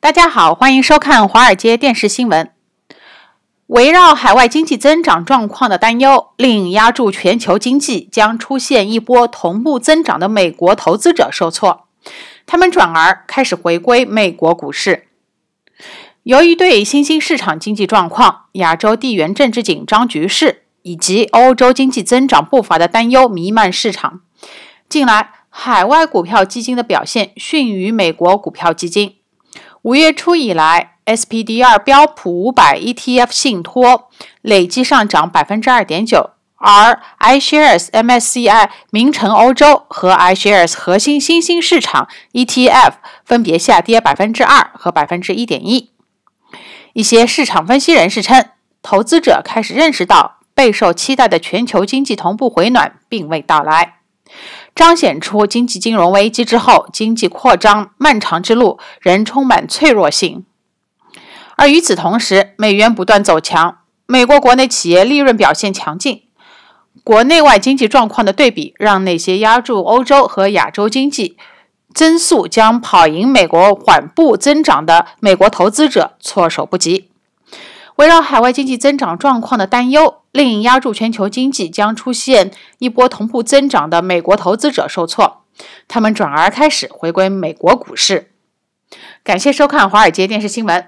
大家好，欢迎收看《华尔街电视新闻》。围绕海外经济增长状况的担忧，令压住全球经济将出现一波同步增长的美国投资者受挫，他们转而开始回归美国股市。由于对新兴市场经济状况、亚洲地缘政治紧张局势以及欧洲经济增长步伐的担忧弥漫市场，近来海外股票基金的表现逊于美国股票基金。五月初以来，SPDR 标普五百 ETF 信托累计上涨百分之二点九，而 iShares MSCI 名城欧洲和 iShares 核心新兴市场 ETF 分别下跌百分之二和百分之一点一。一些市场分析人士称，投资者开始认识到备受期待的全球经济同步回暖并未到来。彰显出经济金融危机之后经济扩张漫长之路仍充满脆弱性，而与此同时，美元不断走强，美国国内企业利润表现强劲，国内外经济状况的对比让那些压住欧洲和亚洲经济增速将跑赢美国缓步增长的美国投资者措手不及。围绕海外经济增长状况的担忧，令压住全球经济将出现一波同步增长的美国投资者受挫，他们转而开始回归美国股市。感谢收看《华尔街电视新闻》。